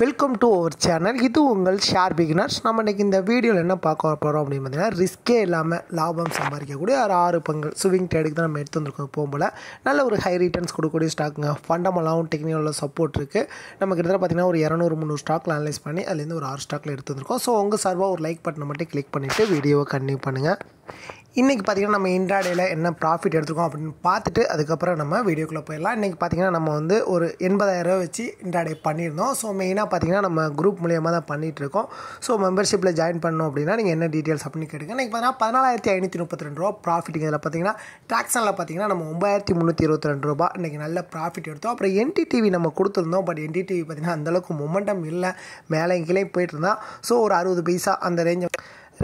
welcome to our channel இது உங்கள் share beginners நம்ம இன்றைக்கி இந்த வீடியோவில் என்ன பார்க்க போகிறோம் அப்படின்னு பார்த்தீங்கன்னா ரிஸ்க்கே இல்லாமல் லாபம் சம்பாதிக்கக்கூடிய ஒரு ஆறு பங்கு ஸ்விங் ட்ரேடுக்கு தான் நம்ம எடுத்து வந்திருக்கோம் போகும்போல நல்ல ஒரு ஹை ரிட்டர்ன்ஸ் கொடுக்கக்கூடிய ஸ்டாக்குங்க ஃபண்டமெல்லாம் டெக்னிக்கலில் சப்போர்ட் இருக்குது நமக்கு கிட்டத்தட்ட பார்த்தீங்கன்னா ஒரு இரநூறு முந்நூறு ஸ்டாக்கில் அனலைஸ் பண்ணி அதுலேருந்து ஒரு ஆறு ஸ்டாக்கில் எடுத்து வந்திருக்கோம் ஸோ உங்கள் சார்பாக ஒரு லைக் பட்டனை மட்டும் கிளிக் பண்ணிவிட்டு வீடியோவை கண்டினியூ பண்ணுங்கள் இன்றைக்கி பார்த்திங்கன்னா நம்ம இன்ட்ராடேயில் என்ன ப்ராஃபிட் எடுத்துருக்கோம் அப்படின்னு பார்த்துட்டு அதுக்கப்புறம் நம்ம வீடியோக்குள்ளே போயிடலாம் இன்றைக்கி பார்த்திங்கன்னா நம்ம வந்து ஒரு ரூபா வச்சு இன்ட்ராடே பண்ணியிருந்தோம் ஸோ மெயினாக பார்த்திங்கன்னா நம்ம குரூப் மூலியமாக தான் பண்ணிகிட்டு இருக்கோம் ஸோ மெம்பர்ஷிப்பில் ஜாயின் பண்ணோம் அப்படின்னா நீங்கள் என்ன டீட்டெயில்ஸ் அப்படின்னு கேட்டுங்க இன்றைக்கி பார்த்தீங்கன்னா பதினாலாயிரத்தி ஐநூற்றி முப்பத்திரெண்டு ரூபா ப்ராஃபிட் இதில் பார்த்திங்கன்னா டாக்ஸனில் பார்த்திங்கன்னா நம்ம ஒம்பாயிரத்தி முந்நூற்றி இருபத்தி ரெண்டு ரூபா இன்றைக்கி நல்ல ப்ராஃபிட் எடுத்தோம் அப்புறம் டிவி நம்ம கொடுத்துருந்தோம் பட் டிவி பார்த்திங்கன்னா அந்தளவுக்கு மொமெண்டம் இல்லை மேலே கீழே போயிட்டு இருந்தால் ஸோ ஒரு அறுபது பைசா அந்த ரேஞ்சை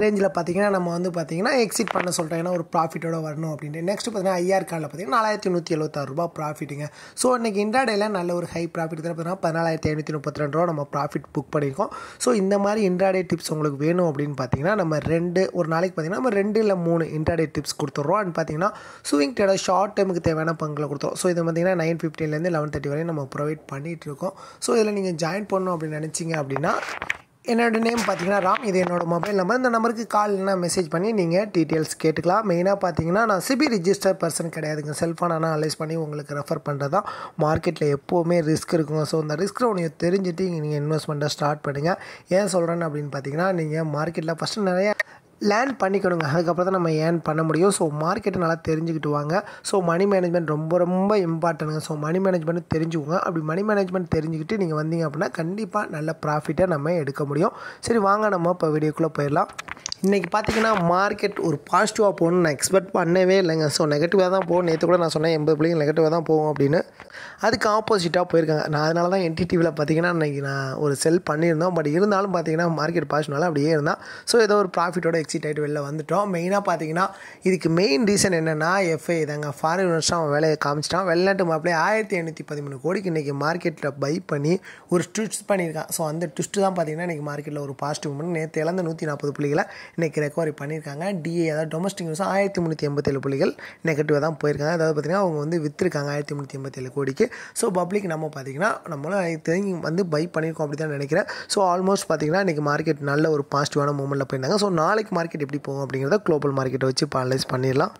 ரேஞ்சில் பார்த்தீங்கன்னா நம்ம வந்து பார்த்தீங்கன்னா எக்ஸிட் பண்ண சொல்லிட்டோம் ஏன்னா ஒரு ப்ராஃபிட்டோட வரணும் அப்படின்ட்டு நெக்ஸ்ட் பார்த்தீங்கன்னா ஐஆர் காலில் பார்த்தீங்கன்னா நாலாயிரத்தி நூற்றி எழுபத்தாறு ரூபா ப்ராஃபிட்டுங்க ஸோ இன்றைக்கி இன்ட்ராடேயில் நல்ல ஒரு ஹை ப்ராஃபிட் தான் பார்த்தீங்கன்னா பதினாலாயிரத்தி ஐநூற்றி முப்பத்தி ரூபா நம்ம ப்ராஃபிட் புக் பண்ணியிருக்கோம் ஸோ இந்த மாதிரி இன்ட்ராடே டிப்ஸ் உங்களுக்கு வேணும் அப்படின்னு பார்த்தீங்கன்னா நம்ம ரெண்டு ஒரு நாளைக்கு பார்த்தீங்கன்னா நம்ம ரெண்டு இல்லை மூணு இன்ட்ராடே டிப்ஸ் கொடுத்துட்றோம் அண்ட் பார்த்தீங்கன்னா ஸ்விங் ட்ரேடர் ஷார்ட் டைமுக்கு தேவையான பங்கில் கொடுத்துரும் ஸோ இது பார்த்தீங்கன்னா நைன் ஃபிஃப்டீன்லேருந்து லெவன் தேர்ட்டி வரையும் நம்ம ப்ரொவைட் பண்ணிகிட்டு இருக்கோம் ஸோ இதில் நீங்கள் ஜாயின் பண்ணணும் அப்படின்னு நினச்சிங்க அப்படின்னா என்னோடய நேம் பார்த்தீங்கன்னா ராம் இது என்னோடய மொபைல் நம்பர் இந்த நம்பருக்கு கால்னா மெசேஜ் பண்ணி நீங்கள் டீட்டெயில்ஸ் கேட்டுக்கலாம் மெயினாக பார்த்தீங்கன்னா நான் சிபி ரிஜிஸ்டர் பர்சன் கிடையாதுங்க செல்ஃபோன் அலைஸ் பண்ணி உங்களுக்கு ரெஃபர் பண்ணுறது தான் மார்க்கெட்டில் எப்போவுமே ரிஸ்க் இருக்குங்க ஸோ அந்த ரிஸ்க்கை உனக்கு தெரிஞ்சுட்டு நீங்கள் இன்வெஸ்ட்மெண்ட்டை ஸ்டார்ட் பண்ணுங்கள் ஏன் சொல்கிறேன்னு அப்படின்னு பார்த்தீங்கன்னா நீங்கள் மார்க்கெட்டில் ஃபஸ்ட்டு நிறையா லேர்ன் பண்ணிக்கணுங்க அதுக்கப்புறம் தான் நம்ம ஏர்ன் பண்ண முடியும் ஸோ மார்க்கெட்டை நல்லா தெரிஞ்சுக்கிட்டு வாங்க ஸோ மணி மேனேஜ்மெண்ட் ரொம்ப ரொம்ப இம்பார்ட்டனுங்க ஸோ மணி மேனேஜ்மெண்ட் தெரிஞ்சுக்கோங்க அப்படி மணி மேனேஜ்மெண்ட் தெரிஞ்சுக்கிட்டு நீங்கள் வந்தீங்க அப்படின்னா கண்டிப்பாக நல்ல ப்ராஃபிட்டை நம்ம எடுக்க முடியும் சரி வாங்க நம்ம இப்போ வீடியோக்குள்ளே போயிடலாம் இன்றைக்கி பார்த்தீங்கன்னா மார்க்கெட் ஒரு பாசிட்டிவாக போகணும்னு நான் எக்ஸ்பெக்ட் பண்ணவே இல்லைங்க ஸோ நெகட்டிவாக தான் போகணும் நேற்று கூட நான் சொன்னேன் எண்பது பிள்ளைங்க நெகட்டிவாக தான் போகும் அப்படின்னு அதுக்கு ஆப்போசிட்டாக போயிருக்காங்க நான் அதனால தான் என்டிடிவியில் பார்த்தீங்கன்னா இன்றைக்கி நான் ஒரு செல் பண்ணியிருந்தோம் பட் இருந்தாலும் பார்த்தீங்கன்னா மார்க்கெட் பாசினால அப்படியே இருந்தால் ஸோ ஏதோ ஒரு ப்ராஃபிட்டோட எக்ஸிட் ஆகிட்டு வெளில வந்துட்டோம் மெயினாக பார்த்தீங்கன்னா இதுக்கு மெயின் ரீசன் என்னென்னா எஃப்ஐ இதாங்க ஃபாரின் வருஷம் அவன் வேலையை காமிச்சிட்டான் வெளிநாட்டு மாப்பிளே ஆயிரத்தி எண்ணூற்றி பதிமூணு கோடிக்கு இன்றைக்கி மார்க்கெட்டில் பை பண்ணி ஒரு ட்விஸ்ட் பண்ணியிருக்கான் ஸோ அந்த ட்விஸ்ட்டு தான் பார்த்தீங்கன்னா இன்றைக்கி மார்க்கெட்டில் ஒரு பாசிட்டிவ் மூணு நேற்று இழந்த நூற்றி நாற்பது புள்ளிகளை இன்றைக்கி ரெக்கவரி பண்ணியிருக்காங்க டிஏ அதாவது டொமஸ்டிக் நியூஸ் ஆயிரத்தி முந்நூற்றி எண்பத்தேழு புள்ளிகள் நெகட்டிவாக தான் போயிருக்காங்க அதாவது பார்த்திங்கன்னா அவங்க வந்து விற்றுருக்காங்க ஆயிரத்தி முந்நூற்றி எண்பத்தேழு கோடி கோடிக்கு ஸோ பப்ளிக் நம்ம பார்த்திங்கன்னா நம்மளும் தேங்கி வந்து பை பண்ணியிருக்கோம் அப்படி தான் நினைக்கிறேன் ஸோ ஆல்மோஸ்ட் பார்த்திங்கன்னா இன்றைக்கி மார்க்கெட் நல்ல ஒரு பாசிட்டிவான மூமெண்ட்டில் போயிருந்தாங்க ஸோ நாளைக்கு மார்க்கெட் எப்படி போகும் அப்படிங்கிறத குளோபல் மார்க்கெட்டை வச்சு அனலைஸ் பண்ணிடலாம்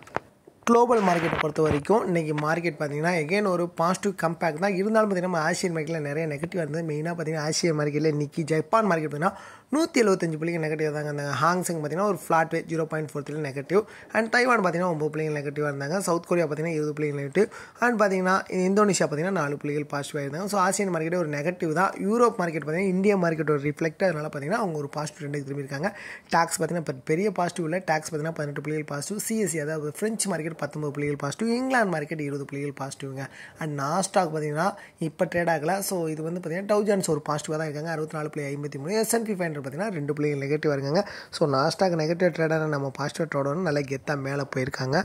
குளோபல் மார்க்கெட்டை பொறுத்த வரைக்கும் இன்றைக்கி மார்க்கெட் பார்த்திங்கன்னா எகெயின் ஒரு பாசிட்டிவ் கம்பேக் தான் இருந்தாலும் பார்த்திங்கன்னா நம்ம ஆசியன் மார்க்கெட்டில் நிறைய நெகட்டிவ் இருந்தது மெயினாக பார்த்திங்கன்னா ஆசிய மார்க்கெட்டில் நிக்கி ஜப்பான் மார்க்கெட் பார்த்திங்கன்னா நூற்றி எழுபத்தஞ்சு பிள்ளைங்க நெகட்டிவ் இருந்தாங்க அந்த ஹாங்ஸங் பார்த்திங்கன்னா ஒரு flat way zero point four three negative and Taiwan பார்த்திங்கன்னா ஒம்பது பிள்ளைங்க நெகட்டிவாக இருந்தாங்க சவுத் கொரியா பார்த்திங்கன்னா இருபது பிள்ளைங்க நெகட்டிவ் அண்ட் பார்த்திங்கன்னா இந்தோனேஷியா பார்த்திங்கன்னா நாலு பிள்ளைகள் பாசிட்டிவாக இருந்தாங்க ஸோ ஆசியன் மார்க்கெட் ஒரு நெகட்டிவ் தான் யூரோப் மார்க்கெட் பார்த்திங்கன்னா இந்தியா மார்க்கெட் ஒரு ரிஃப்ளெக்ட் அதனால் பார்த்திங்கன்னா அவங்க ஒரு பாசிட்டிவ் ட்ரெண்டுக்கு திரும்பி இருக்காங்க பார்த்திங்கன்னா பெரிய பாசிட்டிவ் இல்லை டேக்ஸ் பார்த்திங்கன்னா பதினெட்டு பிள்ளைகள் பாசிட்டிவ் சிஎஸ்சி அதாவது ஃப்ரெஞ்ச் மார்க்கெட் மார்க்கெட் பத்தொம்பது புள்ளிகள் பாசிட்டிவ் இங்கிலாந்து மார்க்கெட் இருபது புள்ளிகள் பாசிட்டிவ்ங்க அண்ட் நாஸ்டாக் பார்த்தீங்கன்னா இப்போ ட்ரேட் ஆகல ஸோ இது வந்து பார்த்தீங்கன்னா டவுஜன்ஸ் ஒரு பாசிட்டிவாக தான் இருக்காங்க அறுபத்தி நாலு புள்ளி ஐம்பத்தி மூணு எஸ்என்பி ஃபைவ் ஹண்ட்ரட் பார்த்தீங்கன்னா ரெண்டு புள்ளிகள் நெகட்டிவாக இருக்காங்க ஸோ நாஸ்டாக் நெகட்டிவ் ட்ரேடாக நம்ம பாசிட்டிவ் ட்ரேடோன்னு நல்லா கெத்தாக மேலே போயிருக்காங்க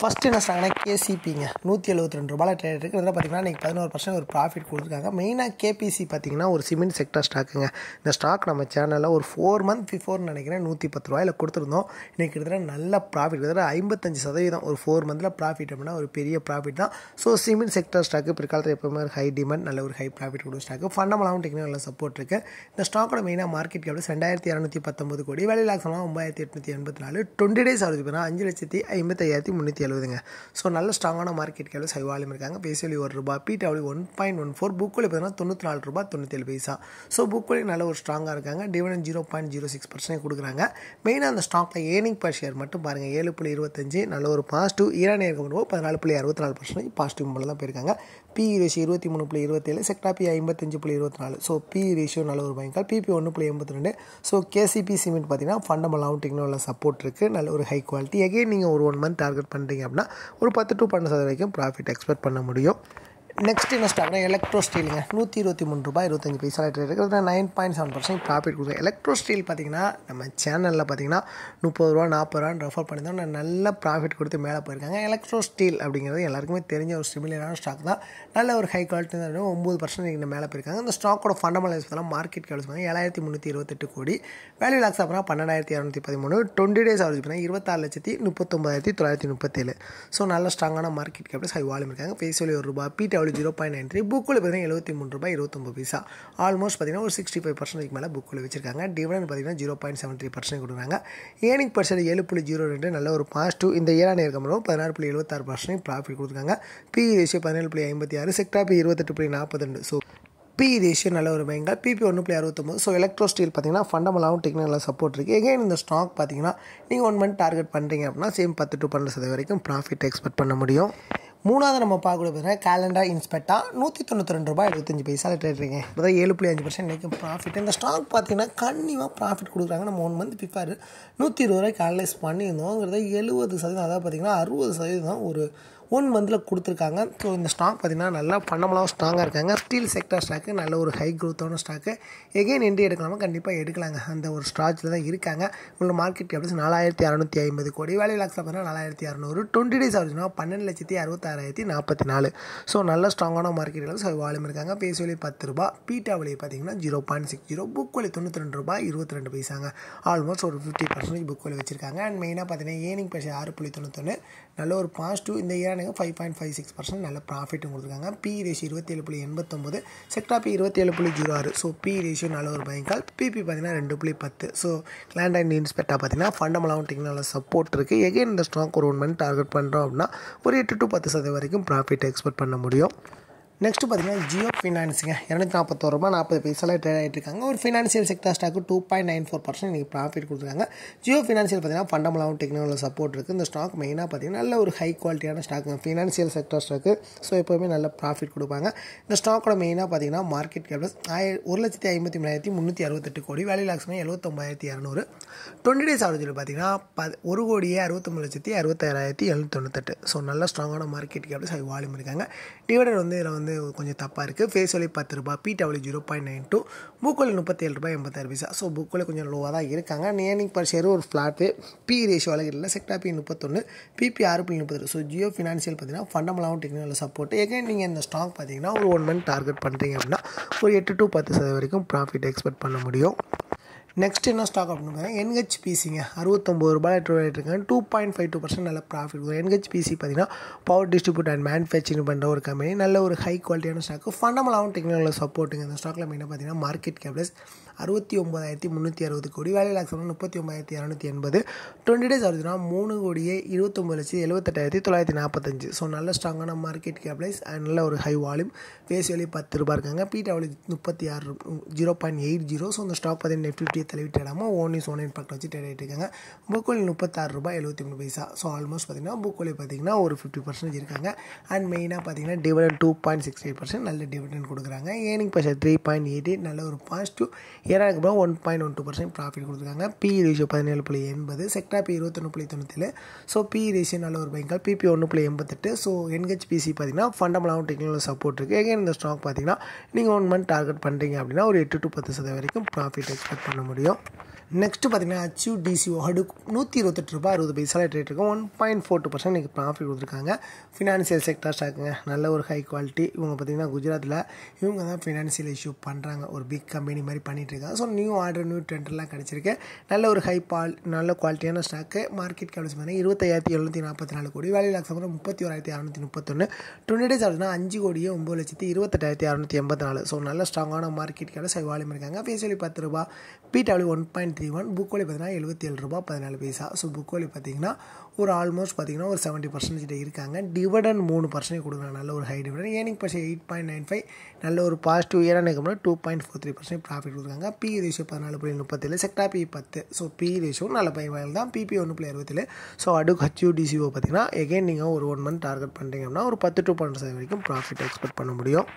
ஃபஸ்ட்டு என்ன சொன்னாங்கன்னா கேசிபிங்க நூற்றி எழுபத்தி ரெண்டு ரூபாயில் ட்ரேட் இருக்குது வந்து பார்த்திங்கன்னா இன்றைக்கி பதினோரு பர்சன்ட் ஒரு ப்ராஃபிட் கொடுத்துருக்காங்க மெயினாக கேபிசி பார்த்திங்கன்னா ஒரு சிமெண்ட் செக்டர் ஸ்டாக்குங்க இந்த ஸ்டாக் நம்ம சேனலில் ஒரு ஃபோர் மந்த் பிஃபோர்னு நினைக்கிறேன் நூற்றி பத்து ரூபாயில் கொடுத்துருந்தோம் இன்றைக்கி கிட்டத்தட்ட நல்ல ப்ராஃபிட் கிட்டத்தட்ட ஐம்பத்தஞ்சு சதவீதம் ஒரு ஃபோர் மந்தில் ப்ராஃபிட் அப்படின்னா ஒரு பெரிய ப்ராஃபிட் தான் ஸோ சிமெண்ட் செக்டர் ஸ்டாக்கு பிற்காலத்தில் எப்போவுமே ஹை டிமாண்ட் நல்ல ஒரு ஹை ப்ராஃபிட் கொடுக்கும் ஸ்டாக்கு ஃபண்டமெண்டாகவும் டெக்னிக்கல் சப்போர்ட் இருக்குது இந்த ஸ்டாக்கோட மெயினாக மார்க்கெட் கேப்டு ரெண்டாயிரத்தி இரநூத்தி பத்தொம்பது கோடி வேலை லாக்ஸமாக ஒம்பதாயிரத்தி எட்நூற்றி எண்பத்தி நாலு டுவெண்ட்டி டேஸ் ஆகுது பார்த்தீங்கன்னா அஞ்சு லட்சத்தி ஐயாயிரத்தி முந்நூற்றி நானூற்றி எழுபதுங்க ஸோ நல்ல ஸ்ட்ராங்கான மார்க்கெட் கேள்வி சைவாலியம் இருக்காங்க பேசியொலி ஒரு ரூபா பிடபிள்யூ ஒன் பாயிண்ட் ஒன் ஃபோர் புக்கோலி பார்த்தீங்கன்னா தொண்ணூற்றி நாலு ரூபா தொண்ணூற்றேழு பைசா ஸோ புக்கோலி நல்ல ஒரு ஸ்ட்ராங்காக இருக்காங்க dividend zero point zero six percent கொடுக்குறாங்க மெயினாக அந்த ஸ்டாக்கில் ஏர்னிங் பர் ஷேர் மட்டும் பாருங்கள் ஏழு புள்ளி இருபத்தஞ்சு நல்ல ஒரு பாசிட்டிவ் இருக்க முடியும் பதினாலு புள்ளி அறுபத்தி நாலு பர்சன்டேஜ் பாசிட்டிவ் மூலம் தான் போயிருக்காங்க பி ரேஷியோ e இருபத்தி மூணு புள்ளி இருபத்தேழு செக்டா பி ஐம்பத்தஞ்சு புள்ளி இருபத்தி நாலு ஸோ பி ரேஷியோ நல்ல ஒரு பயங்கர பிபி ஒன்று புள்ளி எண்பத்தி ரெண்டு ஸோ கேசிபி சிமெண்ட் பார்த்தீங்கன்னா ஃபண்டமெண்டாகவும் டெக்னாலஜி சப்போர்ட் இருக்குது நல்ல ஒரு ஹை குவாலிட்டி அகெயின் நீங்கள் ஒரு ஒன் மந்த் டார்கெட் பண்ணுறீங்க பார்த்தீங்க அப்படின்னா ஒரு பத்து டு பன்னெண்டு சதவீதம் ப்ராஃபிட் எக்ஸ்பெக்ட் பண்ண முடியும் நெக்ஸ்ட் என்ன ஸ்டாக்னா எலக்ட்ரோ ஸ்டீலுங்க நூற்றி இருபத்தி மூணு ரூபாய் இருபத்தஞ்சி பைசா ரேட் இருக்கிறது nine point seven percent profit கொடுக்குது எலக்ட்ரோ ஸ்டீல் பார்த்திங்கன்னா நம்ம சேனலில் பார்த்திங்கன்னா முப்பது ரூபா நாற்பது ரூபான்னு ரெஃபர் பண்ணியிருந்தோம் நான் நல்ல ப்ராஃபிட் கொடுத்து மேலே போயிருக்காங்க எலக்ட்ரோ ஸ்டீல் அப்படிங்கிறது எல்லாருக்குமே தெரிஞ்ச ஒரு சிமிலரான ஸ்டாக் தான் நல்ல ஒரு ஹை குவாலிட்டி தான் ஒம்பது பர்சன்ட் இங்கே மேலே போயிருக்காங்க இந்த ஸ்டாக்கோட ஃபண்டமெண்டல் எல்லாம் மார்க்கெட் கேள்வி சொன்னாங்க ஏழாயிரத்தி முந்நூற்றி இருபத்தெட்டு கோடி வேல்யூ லாக்ஸ் அப்புறம் பன்னெண்டாயிரத்தி இரநூத்தி பதிமூணு டுவெண்ட்டி டேஸ் அவரேஜ் பண்ணால் இருபத்தாறு லட்சத்தி முப்பத்தொம்பதாயிரத்தி தொள்ளாயிரத்தி முப்பத்தேழு ஸோ நல்ல ஸ்ட்ராங்கான மார்க்கெட் கேபிள்ஸ் ஹை வால்யூம் இருக்காங்க ஃபேஸ் வேல்யூ ஒரு ரூபா beta double zero point nine three புக்கில் பார்த்தீங்கன்னா எழுபத்தி மூணு ரூபாய் இருபத்தொம்பது பைசா ஆல்மோஸ்ட் பார்த்தீங்கன்னா ஒரு சிக்ஸ்டி ஃபைவ் பர்சன்டேஜ் மேலே புக்கில் வச்சிருக்காங்க டிவிடன் பார்த்தீங்கன்னா ஜீரோ பாயிண்ட் செவன் த்ரீ கொடுக்குறாங்க ஏனிங் பர்சன்ட் ஏழு புள்ளி ஜீரோ ரெண்டு நல்ல ஒரு பாசிட்டிவ் இந்த ஏழான இருக்க முடியும் பதினாறு புள்ளி எழுபத்தாறு பர்சன்ட் ப்ராஃபிட் கொடுத்துருக்காங்க பி ரேஷியோ பதினேழு புள்ளி ஐம்பத்தி ஆறு செக்டா பி இருபத்தெட்டு புள்ளி நாற்பத்தி ரெண்டு ஸோ பி ரேஷியோ நல்ல ஒரு பயங்க பிபி ஒன்று புள்ளி அறுபத்தொம்பது ஸோ எலக்ட்ரோ ஸ்டீல் பார்த்தீங்கன்னா ஃபண்டமெண்டாகவும் டெக்னிக்கலாக சப்போர்ட் இருக்குது எகைன் இந்த ஸ்டாக் பார்த்தீங்கன்னா நீங்கள் ஒன் மந்த் டார்கெட் பண்ணுறீங்க அப்படின்னா சேம் பத்து டு பன்னெண்டு சதவீதம் வரைக்கும் ப்ராஃபிட் எக்ஸ்பெக்ட் பண்ண முடியும் மூணாவது நம்ம பார்க்கக்கூடிய பார்த்தீங்கன்னா கேலண்டர் இன்ஸ்பெக்டா நூற்றி தொண்ணூற்றி ரெண்டு ரூபாய் எழுபத்தஞ்சு பைசா ட்ரேட் இருக்கீங்க ஏழு புள்ளி அஞ்சு பர்சன்ட் இன்னைக்கு ப்ராஃபிட் இந்த ஸ்டாக் பார்த்தீங்கன்னா கண்டிப்பாக ப்ராஃபிட் கொடுக்குறாங்க நம்ம ஒன் மந்த் பிஃபார் நூற்றி இருபது ரூபாய்க்கு அனலைஸ் பண்ணியிருந்தோங்கிறத எழுபது சதவீதம் அதாவது பார்த்திங்கன்னா அறுபது சதவீதம் ஒரு ஒன் மந்தில் கொடுத்துருக்காங்க ஸோ இந்த ஸ்டாக் பார்த்திங்கன்னா நல்லா பண்ணமலாவும் ஸ்ட்ராங்காக இருக்காங்க ஸ்டீல் செக்டர் ஸ்டாக்கு நல்ல ஒரு ஹை க்ரோத்தான ஸ்டாக்கு எகெயின் என்ட்ரி எடுக்கலாமா கண்டிப்பாக எடுக்கலாங்க அந்த ஒரு ஸ்டாக்கில் தான் இருக்காங்க உங்களுக்கு மார்க்கெட் எப்படி நாலாயிரத்தி அறநூற்றி ஐம்பது கோடி வேலை லாக்ஸ் பார்த்தீங்கன்னா நாலாயிரத்தி அறநூறு டுவெண்ட்டி டேஸ் ஆகுதுன்னா பன்னெண்டு லட்சத்தி அறுபத்தாறாயிரத்தி நாற்பத்தி நாலு ஸோ நல்ல ஸ்ட்ராங்கான மார்க்கெட் ஸோ வாலும் இருக்காங்க பேச வழி பத்து ரூபா பீட்டா வழி பார்த்தீங்கன்னா zero point six zero book வழி தொண்ணூற்றி ரெண்டு ரூபாய் இருபத்தி ரெண்டு பைசாங்க ஆல்மோஸ்ட் ஒரு ஃபிஃப்டி பர்சன்டேஜ் புக் வழி வச்சிருக்காங்க அண்ட் மெயினாக பார்த்தீங்கன்னா ஏனிங் பைசா ஆறு புள்ளி தொண்ணூத்தொன்று நல்ல ஒரு பாசிட்டிவ் இந்த இயரான பாருங்கள் five point five six percent நல்ல ப்ராஃபிட்டும் கொடுத்துருக்காங்க பி ரேஷியோ இருபத்தேழு புள்ளி எண்பத்தொம்போது செக்டா பி இருபத்தேழு புள்ளி ஜீரோ ஆறு ஸோ பி ரேஷியோ நல்ல ஒரு பயங்கால் பிபி பார்த்தீங்கன்னா ரெண்டு புள்ளி பத்து ஸோ கிளாண்ட் அண்ட் இன்ஸ்பெக்டாக பார்த்தீங்கன்னா ஃபண்டமெல்லாம் டெக்னாலஜி சப்போர்ட் இருக்குது எகைன் இந்த ஸ்டாக் ஒரு ஒன் மந்த் டார்கெட் பண்ணுறோம் அப்படின்னா ஒரு எட்டு டு பத்து சதவீதம் வரைக்கும் ப்ராஃபிட் எக்ஸ்பெக்ட் பண்ண முடியும் நெக்ஸ்ட்டு பார்த்தீங்கன்னா ஜியோ ஃபினான்ஸுங்க இரநூத்தி நாற்பத்தோரு ரூபா நாற்பது பைசாவில் ட்ரேட் ஆகிட்டு இருக்காங்க ஒரு financial sector stock two point nine four percent இன்றைக்கி ப்ராஃபிட் கொடுத்துருக்காங்க ஜியோ ஃபினான்சியல் பார்த்தீங்கன்னா ஃபண்டமெண்டாகவும் டெக்னாலஜி சப்போர்ட் இருக்குது இந்த ஸ்டாக் மெயினாக பார்த்தீங்கன்னா நல்ல ஒரு ஹை குவாலிட்டியான stock financial sector stock so எப்போவுமே நல்ல ப்ராஃபிட் கொடுப்பாங்க இந்த ஸ்டாக்கோட மெயினாக பார்த்தீங்கன்னா மார்க்கெட் கேப்டஸ் ஆய ஒரு லட்சத்தி ஐம்பத்தி மூணாயிரத்தி முந்நூற்றி அறுபத்தெட்டு கோடி வேலை லாக்ஸ்மே எழுபத்தொம்பாயிரத்தி இரநூறு டுவெண்ட்டி டேஸ் ஆவரேஜில் பார்த்தீங்கன்னா ப ஒரு கோடியே அறுபத்தொம்பது லட்சத்தி அறுபத்தாயிரத்தி எழுநூற்றி தொண்ணூத்தெட்டு ஸோ நல்ல ஸ்ட்ராங்கான மார்க்கெட் கேப்டஸ் ஹை வால்யூம் இருக்காங்க டிவைடர் வந்து இதில் வந்து கொஞ்சம் தப்பாக இருக்குது ஃபேஸ் வலி பத்து P B W zero point nine two book value முப்பத்தேழு ரூபாய் எண்பத்தாறு பைசா ஸோ பூக்கோலி கொஞ்சம் லோவாக தான் இருக்காங்க நேனிங் பர் ஷேர் ஒரு ஃப்ளாட்டு பி ரேஷியோ ரேஷியோவில் இல்லை செக்டா பி முப்பத்தொன்று பிபி ஆறு புள்ளி ரூபா ஸோ ஜியோ ஃபினான்ஷியல் பார்த்தீங்கன்னா ஃபண்டமெண்டாகவும் டெக்னிக்கல் சப்போர்ட் எகைன் நீங்கள் இந்த ஸ்டாக் பார்த்தீங்கன்னா ஒரு ஒன் மந்த் டார்கெட் பண்ணுறீங்க அப்படின்னா ஒரு எட்டு டு பத்து சதவீதம் வரைக்கும் ப்ராஃபிட் எக்ஸ்பெக்ட் பண்ண முடியும் நெக்ஸ்ட் என்ன ஸ்டாக் அப்படின்னு பார்த்தீங்கன்னா என்ஹெச்பிசிங்க அறுபத்தொம்பது ரூபாய் ட்ரேட் இருக்காங்க two point five two percent நல்ல ப்ராஃபிட் வரும் என்ஹெச்பிசி பார்த்தீங்கன்னா பவர் டிஸ்ட்ரிபியூட் அண்ட் மேனுஃபேக்சரிங் பண்ணுற ஒரு கம்பெனி நல்ல ஒரு ஹை குவாலிட்டியான ஸ்டாக்கு ஃபண்டமலாகவும் டெக்னாலஜி சப்போர்ட்டுங்க அந்த ஸ்டாக்கில் மெயினாக பார்த்தீங்கன்னா மார்க்கெட் கேப்லஸ் அறுபத்தி ஒம்பதாயிரத்தி முந்நூற்றி அறுபது கோடி வேலை லாக்ஸ் முப்பத்தி ஒம்பதாயிரத்தி இரநூத்தி எண்பது டுவெண்ட்டி டேஸ் ஆகுதுன்னா மூணு கோடியே இருபத்தொம்பது லட்சத்தி எழுபத்தெட்டாயிரத்தி தொள்ளாயிரத்தி நாற்பத்தஞ்சு ஸோ நல்ல ஸ்ட்ராங்கான மார்க்கெட் கேப்லைஸ் அண்ட் நல்ல ஒரு ஹை வால்யூம் ஃபேஸ் வேலி பத்து ரூபா இருக்காங்க பி டபிள்யூ முப்பத்தி ஆறு zero point eight zero so அந்த ஸ்டாக் பார்த்தீங்கன்னா ஃபிஃப்டி வெளியே தள்ளி விட்டுடாமல் ஓன்லி சோன் இம்பாக்ட் வச்சு ட்ரேட் இருக்காங்க புக்கோலி முப்பத்தாறு ரூபாய் எழுபத்தி மூணு பைசா ஸோ ஆல்மோஸ்ட் பார்த்திங்கன்னா புக்கோலி பார்த்திங்கன்னா ஒரு ஃபிஃப்டி பர்சன்டேஜ் இருக்காங்க அண்ட் மெயினாக பார்த்திங்கன்னா dividend two point six eight percent நல்ல டிவிடன் கொடுக்குறாங்க earning percent three point eight நல்ல ஒரு பாசிட்டிவ் ஏறாக அப்புறம் one point one two percent profit கொடுத்துருக்காங்க பி ரேஷியோ பதினேழு புள்ளி எண்பது செக்டா பி இருபத்தொன்று புள்ளி தொண்ணூற்றிலே ஸோ பி ரேஷியோ நல்ல ஒரு பைங்கால் பிபி ஒன்று புள்ளி எண்பத்தெட்டு ஸோ என்ஹெச்பிசி பார்த்திங்கன்னா ஃபண்டமெண்டாகவும் சப்போர்ட் இருக்குது எங்கே இந்த ஸ்டாக் பார்த்திங்கன்னா நீங்கள் ஒன் மந்த் டார்கெட் பண்ணுறீங்க அப்படின்னா ஒரு எட்டு டு பத்து சதவீதம் வரைக்கும் ப்ராஃபிட் எக்ஸ்பெக்ட் பண்ண முடியும் முடியும் நெக்ஸ்ட்டு பார்த்தீங்கன்னா அச்சு டிசிஓ ஹடுக் நூற்றி இருபத்தெட்டு ரூபாய் அறுபது பைசாவில் ரேட் இருக்கும் one point four two percent இன்றைக்கி ப்ராஃபிட் கொடுத்துருக்காங்க ஃபினான்ஷியல் செக்டார் ஸ்டாக்குங்க நல்ல ஒரு ஹை குவாலிட்டி இவங்க பார்த்திங்கன்னா குஜராத்தில் இவங்க தான் ஃபினான்ஷியல் இஷ்யூ பண்ணுறாங்க ஒரு பிக் கம்பெனி மாதிரி இருக்காங்க ஸோ நியூ ஆர்டர் நியூ ட்ரெண்ட்லாம் கிடச்சிருக்கு நல்ல ஒரு ஹை பால் நல்ல குவாலிட்டியான ஸ்டாக்கு மார்க்கெட் கேபிள்ஸ் பார்த்தீங்கன்னா இருபத்தாயிரத்தி எழுநூற்றி நாற்பத்தி நாலு கோடி வேலை லாக்ஸ் அப்புறம் முப்பத்தி ஓராயிரத்தி அறுநூற்றி முப்பத்தொன்று டுவெண்ட்டி டேஸ் ஆகுதுன்னா அஞ்சு கோடியே ஒம்பது லட்சத்தி இருபத்தெட்டாயிரத்தி அறநூற்றி எண்பத்தி நாலு ஸோ நல்ல ஸ்ட்ராங்கான மார்க்கெட் கேபிள்ஸ் வாலியம் இருக்காங்க ஃபேஸ் பத்து ரூபா P D T W one point three one book value பார்த்தீங்கன்னா எழுபத்தி ஏழு ரூபா பதினாலு பைசா ஸோ புக் கோலி பார்த்தீங்கன்னா ஒரு ஆல்மோஸ்ட் பார்த்தீங்கன்னா ஒரு செவன்ட்டி பர்சன்டேஜ் இருக்காங்க டிவிடன் மூணு பர்சன்டேஜ் கொடுக்குறாங்க நல்ல ஒரு ஹை டிவிடன் ஏனிங் percent eight point nine five நல்ல ஒரு பாசிட்டிவ் இயராக நிற்கும்போது two point four three percent profit கொடுக்குறாங்க பி ரேஷியோ பதினாலு புள்ளி முப்பத்தேழு செக்டா பி பத்து ஸோ பி ரேஷியோ நல்ல பயன்பாடு தான் பிபி ஒன்று புள்ளி அறுபத்தேழு ஸோ அடுக்கு டிசிஓ பார்த்தீங்கன்னா எகைன் நீங்கள் ஒரு ஒன் மந்த் டார்கெட் பண்ணுறீங்க அப்படின்னா ஒரு பத்து டூ பன்னெண்டு சதவீதம் வரைக்கும் ப்ராஃபிட் எக்ஸ்பெக்ட் பண்ண முடியும்